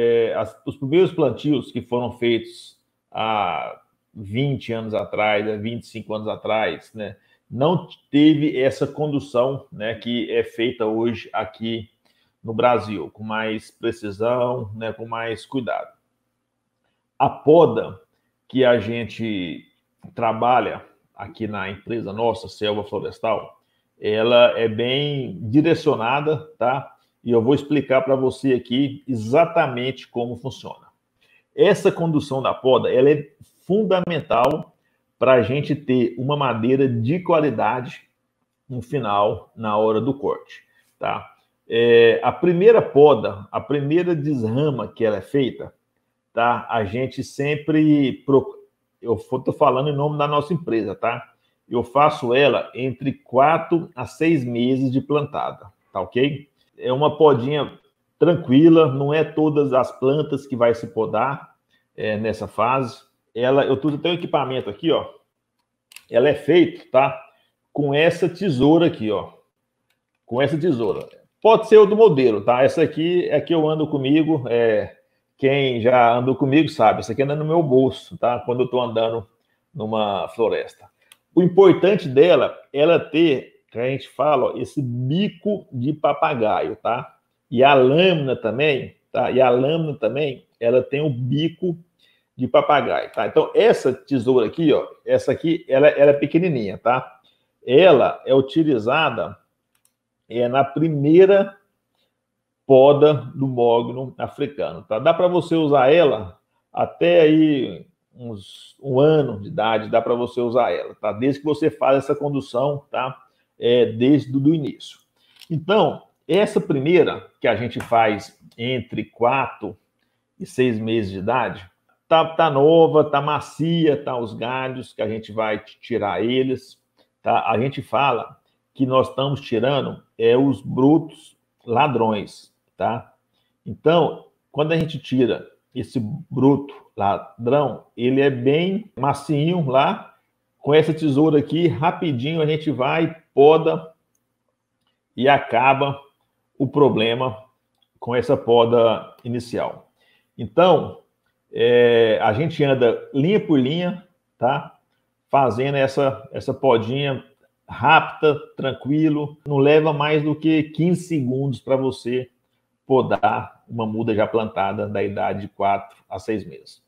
é, as, os primeiros plantios que foram feitos há 20 anos atrás, há né, 25 anos atrás, né, não teve essa condução né, que é feita hoje aqui no Brasil, com mais precisão, né, com mais cuidado. A poda que a gente trabalha aqui na empresa nossa, Selva Florestal, ela é bem direcionada, tá? e eu vou explicar para você aqui exatamente como funciona. Essa condução da poda ela é fundamental para a gente ter uma madeira de qualidade no final, na hora do corte, tá? É, a primeira poda, a primeira desrama que ela é feita, tá? A gente sempre procura, eu estou falando em nome da nossa empresa, tá? Eu faço ela entre quatro a seis meses de plantada, tá ok? é uma podinha tranquila, não é todas as plantas que vai se podar é, nessa fase. Ela, eu tenho um equipamento aqui, ó. Ela é feita, tá? Com essa tesoura aqui, ó. Com essa tesoura. Pode ser o do modelo, tá? Essa aqui é que eu ando comigo. É, quem já andou comigo sabe, essa aqui anda no meu bolso, tá? Quando eu tô andando numa floresta. O importante dela, ela ter que então, a gente fala, ó, esse bico de papagaio, tá? E a lâmina também, tá? E a lâmina também, ela tem o bico de papagaio, tá? Então, essa tesoura aqui, ó, essa aqui, ela, ela é pequenininha, tá? Ela é utilizada é, na primeira poda do mogno africano, tá? Dá para você usar ela até aí uns um ano de idade, dá para você usar ela, tá? Desde que você faz essa condução, tá? é, desde o início. Então, essa primeira que a gente faz entre quatro e seis meses de idade, tá, tá nova, tá macia, tá os galhos que a gente vai tirar eles, tá? A gente fala que nós estamos tirando é os brutos ladrões, tá? Então, quando a gente tira esse bruto ladrão, ele é bem macinho lá, com essa tesoura aqui, rapidinho a gente vai, poda e acaba o problema com essa poda inicial. Então, é, a gente anda linha por linha, tá? Fazendo essa, essa podinha rápida, tranquilo. Não leva mais do que 15 segundos para você podar uma muda já plantada da idade de 4 a 6 meses.